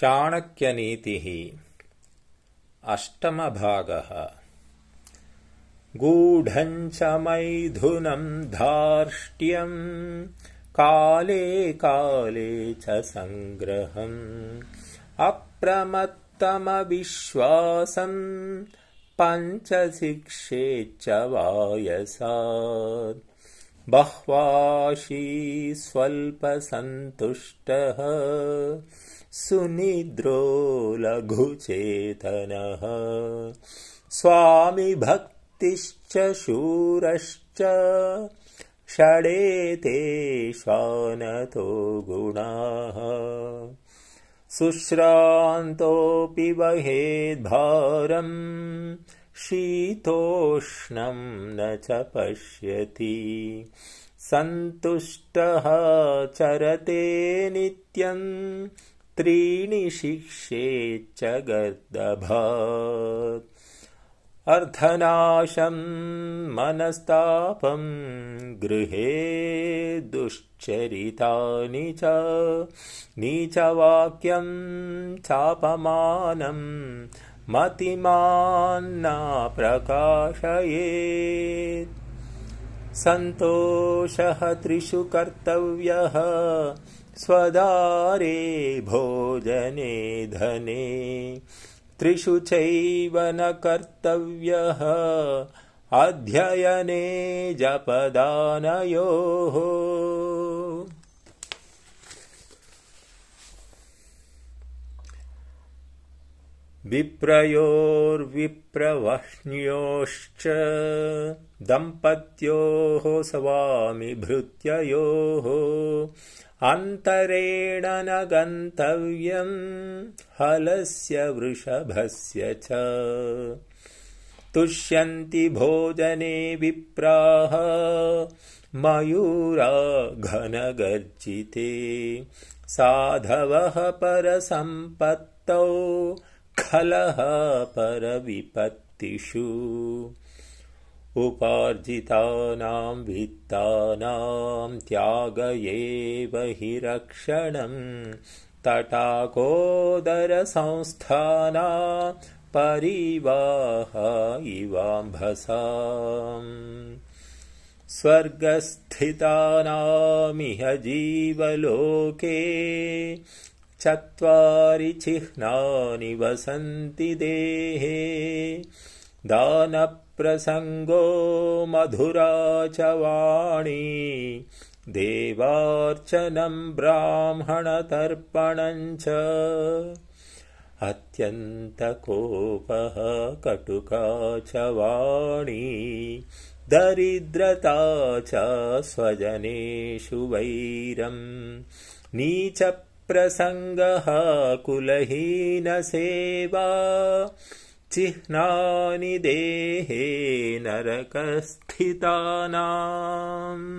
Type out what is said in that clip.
चाणक्यनीतिः अष्टमभागः गूढम् च मैथुनम् धार्ष्ट्यम् काले काले च सङ्ग्रहम् अप्रमत्तमविश्वासम् पञ्चशिक्षे च वायसा बह्वाशी स्वल्पसन्तुष्टः सुनिद्रो लघुचेतनः स्वामिभक्तिश्च शूरश्च षडेते शानतो गुणाः सुश्रान्तोऽपि वहेद्भारम् शीतोष्णम् न च पश्यति सन्तुष्टः चरते नित्यम् त्रीणि शिक्षे च गर्दभ अर्थनाशम् मनस्तापम् गृहे दुश्चरितानि च नीचवाक्यम् चापमानम् मतिमान्ना प्रकाशयेत् सन्तोषः त्रिषु कर्तव्यः स्वदारे भोजने धने त्रिषु चैव न कर्तव्यः अध्ययने जपदानयोः विप्रयोर्विप्रवह्न्योश्च दम्पत्योः स्वामि भृत्ययोः अन्तरेण न गन्तव्यम् हलस्य वृषभस्य च तुष्यन्ति भोजने विप्राः विप्राह घनगर्जिते साधवः परसम्पत्तौ खलः परविपत्तिषु उपार्जितानाम् वित्तानाम् त्यागयेव हि रक्षणम् तटाकोदरसंस्थाना परिवाह इवाम्भसा स्वर्गस्थितानामिह जीवलोके चत्वारि चिह्नानि वसन्ति देहे दानप्रसङ्गो मधुरा च वाणी देवार्चनं ब्राह्मणतर्पणं च अत्यन्तकोपः कटुका च वाणी दरिद्रता च स्वजनेषु वैरम् नीचप्रसङ्गः कुलहीनसेवा चिह्नानि देहे नरकस्थितानाम्